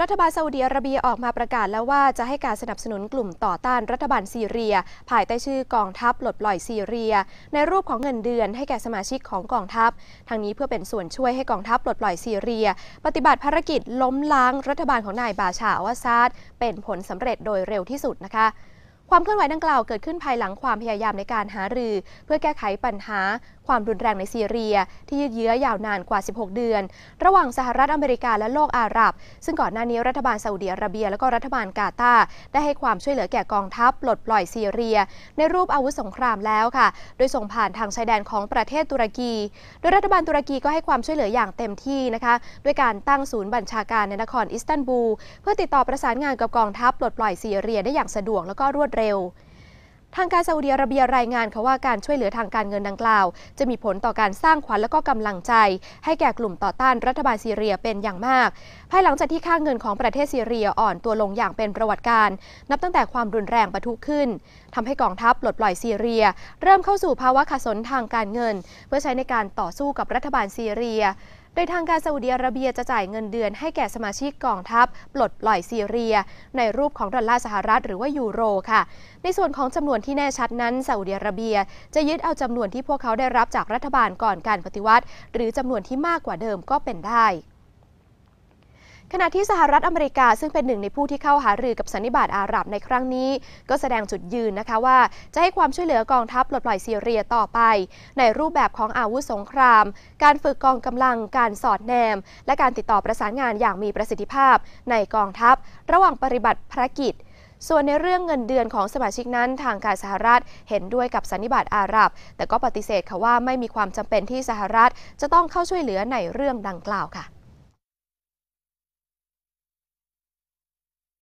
รัฐบาลซาอุดีอาระเบียออกมาประกาศแล้วว่าจะให้การสนับสนุนกลุ่มต่อต้านรัฐบาลซีเรียภายใต้ชื่อกองทัพหลดปล่อยซีเรีย ในรูปของเงินเดือน ให้แก่สมาชิกของกองทัพทางนี้เพื่อเป็นส่วนช่วยให้กองทัพหลดปล่อยซีเรีย ปฏิบัติภารกิจล้มล้าง รัฐบาลของนายบาชาอวาซาดเป็นผลสำเร็จโดยเร็วที่สุดนะคะความเคลื่อนไหวดังกล่าวเกิดขึ้นภายหลังความพยายามในการหารือ เพื่อแก้ไขปัญหาความรุนแรงในซีเรียที่ยืดเยื้อยาวนานกว่า 16 เดือน ระหว่างสหรัฐอเมริกาและโลกอาหรับ ซึ่งก่อนหน้านี้รัฐบาลซาอุดีอาระเบียและก็รัฐบาลกาตาร์ได้ให้ความช่วยเหลือแก่กองทัพปลดปล่อยซีเรีย ในรูปอาวุธสงครามแล้วค่ะ โดยส่งผ่านทางชายแดนของประเทศตุรกี โดยรัฐบาลตุรกีก็ให้ความช่วยเหลืออย่างเต็มที่นะคะด้วยการตั้งศูนย์บัญชาการในนครอิสตันบูลเพื่อติดต่อประสานงานกับกองทัพปลดปล่อยซีเรียได้อย่างสะดวกแล้วก็รวดเร็วเร็วทางการซาอุดิอาระเบียรายงานเขาว่าการช่วยเหลือทางการเงินดังกล่าว จะมีผลต่อการสร้างขวัญและก็กำลังใจ ให้แก่กลุ่มต่อต้านรัฐบาลซีเรียเป็นอย่างมากภายหลังจากที่ค่าเงินของประเทศซีเรียอ่อนตัวลงอย่างเป็นประวัติการ นับตั้งแต่ความรุนแรงปะทุขึ้น ทำให้กองทัพปลดปล่อยซีเรีย เริ่มเข้าสู่ภาวะขัดสนทางการเงิน เพื่อใช้ในการต่อสู้กับรัฐบาลซีเรียโดยทางการซาอุดิอาระเบียจะจ่ายเงินเดือนให้แก่สมาชิกกองทัพปลดปล่อยซีเรีย ในรูปของดอลลาร์สหรัฐหรือว่ายูโรค่ะ ในส่วนของจำนวนที่แน่ชัดนั้นซาอุดิอาระเบียจะยึดเอาจำนวนที่พวกเขาได้รับจากรัฐบาลก่อนการปฏิวัติ หรือจำนวนที่มากกว่าเดิมก็เป็นได้ขณะที่สหรัฐอเมริกาซึ่งเป็นหนึ่งในผู้ที่เข้าหารือกับสันนิบาตอาหรับในครั้งนี้ ก็แสดงจุดยืนนะคะว่า จะให้ความช่วยเหลือกองทัพปลดปล่อยซีเรียต่อไป ในรูปแบบของอาวุธสงคราม การฝึกกองกำลังการสอดแนม และการติดต่อประสานงานอย่างมีประสิทธิภาพในกองทัพ ระหว่างปฏิบัติภารกิจ ส่วนในเรื่องเงินเดือนของสมาชิกนั้นทางการสหรัฐเห็นด้วยกับสันนิบาตอาหรับ แต่ก็ปฏิเสธค่ะว่าไม่มีความจำเป็นที่สหรัฐจะต้องเข้าช่วยเหลือในเรื่องดังกล่าวค่ะ